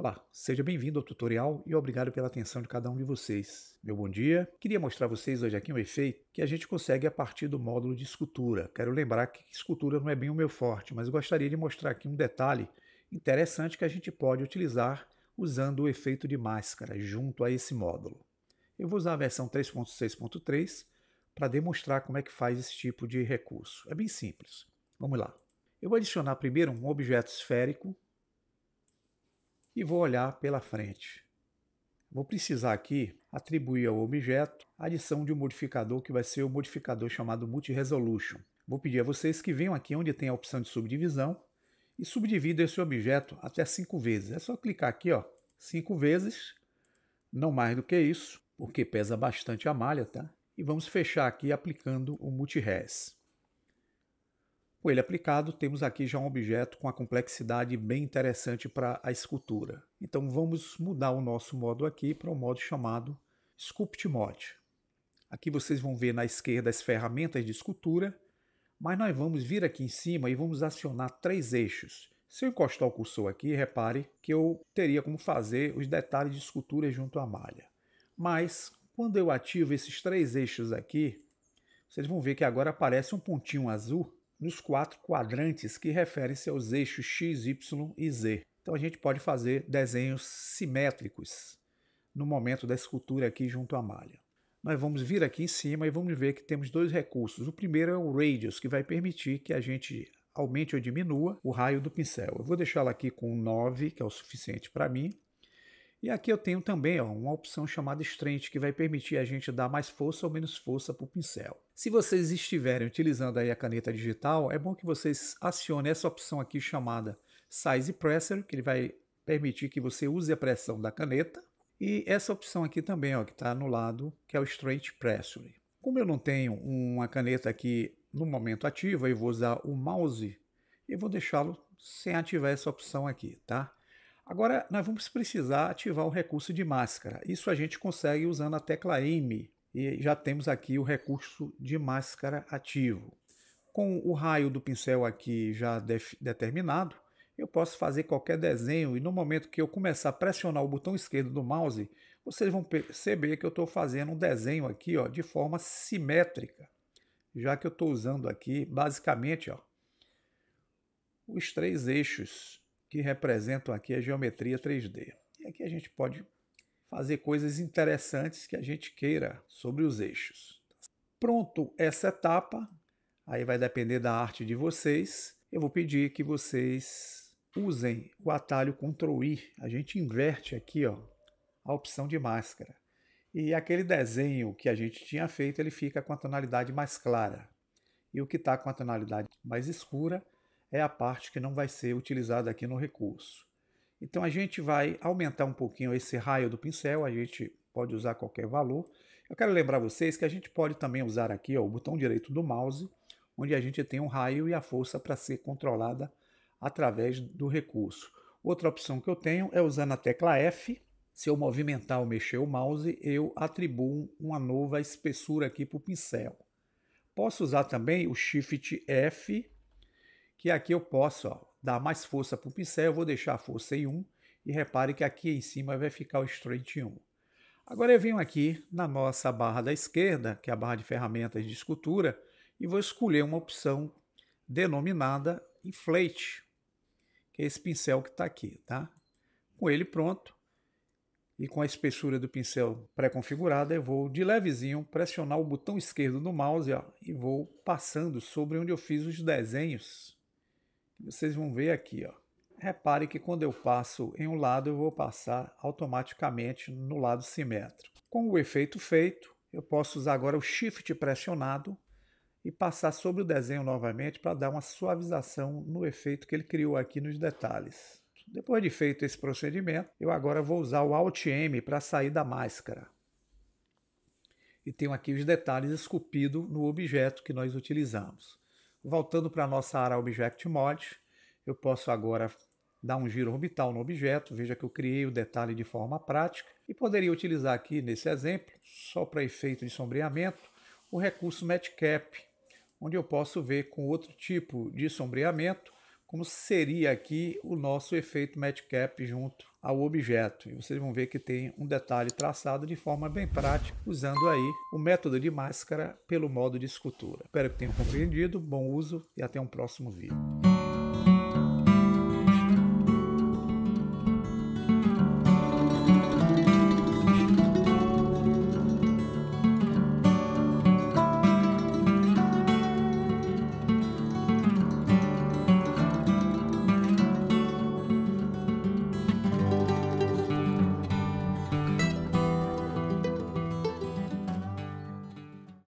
Olá, seja bem-vindo ao tutorial e obrigado pela atenção de cada um de vocês. Meu bom dia. Queria mostrar a vocês hoje aqui um efeito que a gente consegue a partir do módulo de escultura. Quero lembrar que escultura não é bem o meu forte, mas gostaria de mostrar aqui um detalhe interessante que a gente pode utilizar usando o efeito de máscara junto a esse módulo. Eu vou usar a versão 3.6.3 para demonstrar como é que faz esse tipo de recurso. É bem simples. Vamos lá. Eu vou adicionar primeiro um objeto esférico e vou olhar pela frente. Vou precisar aqui atribuir ao objeto a adição de um modificador que vai ser o modificador chamado Multi-Resolution. Vou pedir a vocês que venham aqui onde tem a opção de subdivisão e subdividam esse objeto até cinco vezes. É só clicar aqui, ó, cinco vezes, não mais do que isso, porque pesa bastante a malha, tá? E vamos fechar aqui aplicando o Multi-Res. Com ele aplicado, temos aqui já um objeto com a complexidade bem interessante para a escultura. Então vamos mudar o nosso modo aqui para um modo chamado Sculpt Mod. Aqui vocês vão ver na esquerda as ferramentas de escultura, mas nós vamos vir aqui em cima e vamos acionar três eixos. Se eu encostar o cursor aqui, repare que eu teria como fazer os detalhes de escultura junto à malha. Mas quando eu ativo esses três eixos aqui, vocês vão ver que agora aparece um pontinho azul nos quatro quadrantes que referem-se aos eixos x, y e z. Então a gente pode fazer desenhos simétricos no momento da escultura aqui junto à malha. Nós vamos vir aqui em cima e vamos ver que temos dois recursos. O primeiro é o radius, que vai permitir que a gente aumente ou diminua o raio do pincel. Eu vou deixá-la aqui com 9, que é o suficiente para mim. E aqui eu tenho também ó, uma opção chamada Strength, que vai permitir a gente dar mais força ou menos força para o pincel. Se vocês estiverem utilizando aí a caneta digital, é bom que vocês acionem essa opção aqui chamada Size Presser, que ele vai permitir que você use a pressão da caneta. E essa opção aqui também, ó, que está no lado, que é o Strength Pressure. Como eu não tenho uma caneta aqui no momento ativa, eu vou usar o mouse e vou deixá-lo sem ativar essa opção aqui, tá? Agora, nós vamos precisar ativar o recurso de máscara. Isso a gente consegue usando a tecla M. E já temos aqui o recurso de máscara ativo. Com o raio do pincel aqui já determinado, eu posso fazer qualquer desenho e no momento que eu começar a pressionar o botão esquerdo do mouse, vocês vão perceber que eu estou fazendo um desenho aqui ó, de forma simétrica, já que eu estou usando aqui basicamente ó, os três eixos que representam aqui a geometria 3D. E aqui a gente pode fazer coisas interessantes que a gente queira sobre os eixos. Pronto essa etapa, aí vai depender da arte de vocês. Eu vou pedir que vocês usem o atalho Ctrl I. A gente inverte aqui ó, a opção de máscara. E aquele desenho que a gente tinha feito, ele fica com a tonalidade mais clara. E o que está com a tonalidade mais escura é a parte que não vai ser utilizada aqui no recurso. Então a gente vai aumentar um pouquinho esse raio do pincel, a gente pode usar qualquer valor. Eu quero lembrar vocês que a gente pode também usar aqui ó, o botão direito do mouse, onde a gente tem um raio e a força para ser controlada através do recurso. Outra opção que eu tenho é usando a tecla F. Se eu movimentar ou mexer o mouse, eu atribuo uma nova espessura aqui para o pincel. Posso usar também o Shift F que aqui eu posso ó, dar mais força para o pincel, eu vou deixar a força em 1, e repare que aqui em cima vai ficar o straight 1. Agora eu venho aqui na nossa barra da esquerda, que é a barra de ferramentas de escultura, e vou escolher uma opção denominada Inflate, que é esse pincel que está aqui, tá? Com ele pronto, e com a espessura do pincel pré-configurada, eu vou de levezinho pressionar o botão esquerdo do mouse ó, e vou passando sobre onde eu fiz os desenhos vocês vão ver aqui, ó. Repare que quando eu passo em um lado, eu vou passar automaticamente no lado simétrico. Com o efeito feito, eu posso usar agora o Shift pressionado e passar sobre o desenho novamente para dar uma suavização no efeito que ele criou aqui nos detalhes. Depois de feito esse procedimento, eu agora vou usar o Alt M para sair da máscara. E tenho aqui os detalhes esculpidos no objeto que nós utilizamos. Voltando para a nossa área Object Mod, eu posso agora dar um giro orbital no objeto, veja que eu criei o detalhe de forma prática, e poderia utilizar aqui nesse exemplo, só para efeito de sombreamento, o recurso Matcap, onde eu posso ver com outro tipo de sombreamento como seria aqui o nosso efeito matchcap junto ao objeto. E vocês vão ver que tem um detalhe traçado de forma bem prática, usando aí o método de máscara pelo modo de escultura. Espero que tenham compreendido, bom uso e até um próximo vídeo.